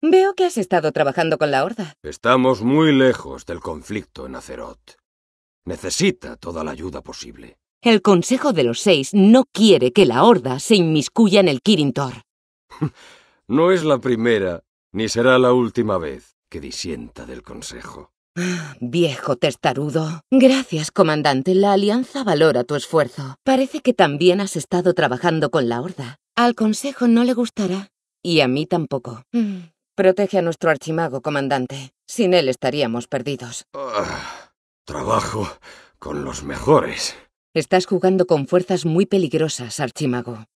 Veo que has estado trabajando con la Horda. Estamos muy lejos del conflicto en Azeroth. Necesita toda la ayuda posible. El Consejo de los Seis no quiere que la Horda se inmiscuya en el Kirintor. no es la primera, ni será la última vez que disienta del Consejo. Ah, viejo testarudo. Gracias, comandante. La Alianza valora tu esfuerzo. Parece que también has estado trabajando con la Horda. Al Consejo no le gustará. Y a mí tampoco. Mm. Protege a nuestro archimago, comandante. Sin él estaríamos perdidos. Ah, trabajo con los mejores. Estás jugando con fuerzas muy peligrosas, archimago.